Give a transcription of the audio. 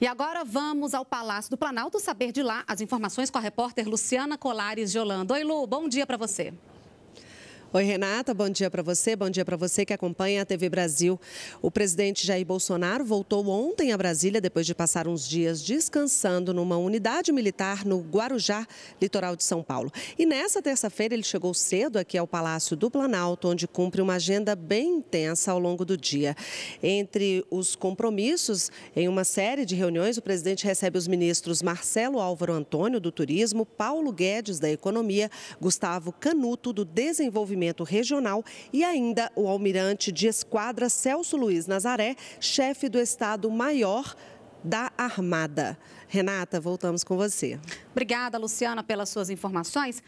E agora vamos ao Palácio do Planalto saber de lá as informações com a repórter Luciana Colares de Holanda. Oi, Lu, bom dia para você. Oi, Renata, bom dia para você, bom dia para você que acompanha a TV Brasil. O presidente Jair Bolsonaro voltou ontem a Brasília depois de passar uns dias descansando numa unidade militar no Guarujá, litoral de São Paulo. E nessa terça-feira ele chegou cedo aqui ao Palácio do Planalto, onde cumpre uma agenda bem intensa ao longo do dia. Entre os compromissos, em uma série de reuniões, o presidente recebe os ministros Marcelo Álvaro Antônio, do Turismo, Paulo Guedes, da Economia, Gustavo Canuto, do Desenvolvimento desenvolvimento regional e ainda o almirante de esquadra Celso Luiz Nazaré, chefe do Estado-Maior da Armada. Renata, voltamos com você. Obrigada, Luciana, pelas suas informações.